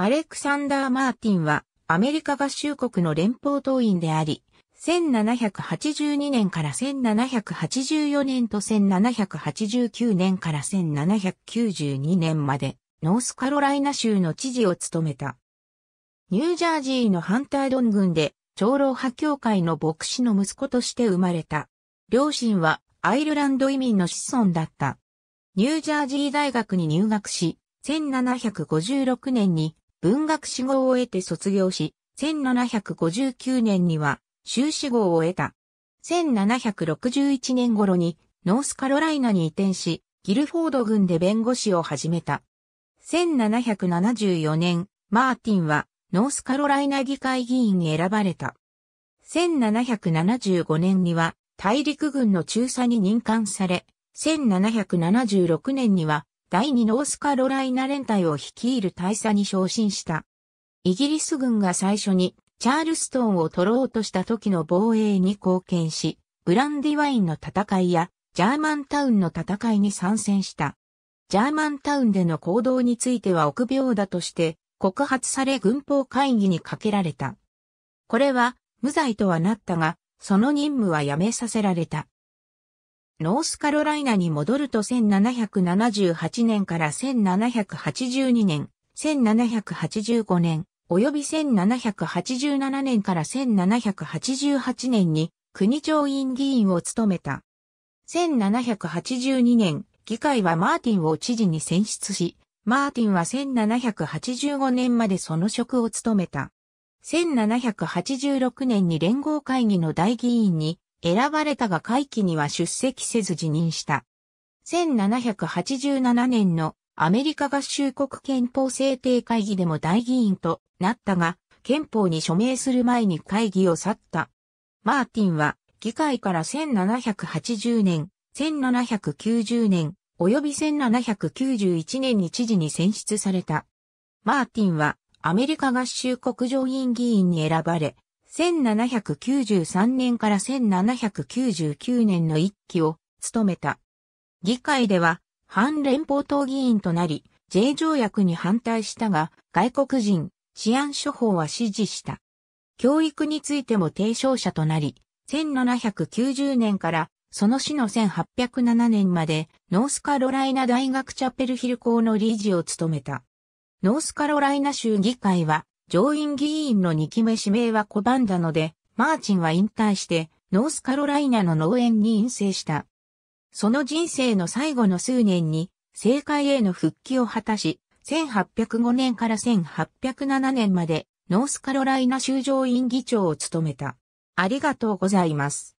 アレクサンダー・マーティンはアメリカ合衆国の連邦党員であり、1782年から1784年と1789年から1792年までノースカロライナ州の知事を務めた。ニュージャージーのハンタードン郡で長老派教会の牧師の息子として生まれた。両親はアイルランド移民の子孫だった。ニュージャージー大学に入学し、1756年に文学士号を得て卒業し、1759年には修士号を得た。1761年頃にノースカロライナに移転し、ギルフォード軍で弁護士を始めた。1774年、マーティンはノースカロライナ議会議員に選ばれた。1775年には大陸軍の中佐に任官され、1776年には第2ノースカロライナ連隊を率いる大佐に昇進した。イギリス軍が最初にチャールストンを取ろうとした時の防衛に貢献し、ブランディワインの戦いやジャーマンタウンの戦いに参戦した。ジャーマンタウンでの行動については臆病だとして告発され軍法会議にかけられた。これは無罪とはなったが、その任務はやめさせられた。ノースカロライナに戻ると1778年から1782年、1785年、及び1787年から1788年に国上院議員を務めた。1782年、議会はマーティンを知事に選出し、マーティンは1785年までその職を務めた。1786年に連合会議の大議員に選ばれたが会期には出席せず辞任した。1787年のアメリカ合衆国憲法制定会議でも大議員となったが、憲法に署名する前に会議を去った。マーティンは議会から1780年、1790年、及び1791年に知事に選出された。マーティンはアメリカ合衆国上院議員に選ばれ、1793年から1799年の一期を務めた。議会では、反連邦党議員となり、J 条約に反対したが、外国人、治安処方は支持した。教育についても提唱者となり、1790年からその死の1807年までノースカロライナ大学チャペルヒル校の理事を務めた。ノースカロライナ州議会は上院議員の2期目指名は拒んだので、マーチンは引退して、ノースカロライナの農園に院生した。その人生の最後の数年に、政界への復帰を果たし、1805年から1807年まで、ノースカロライナ州上院議長を務めた。ありがとうございます。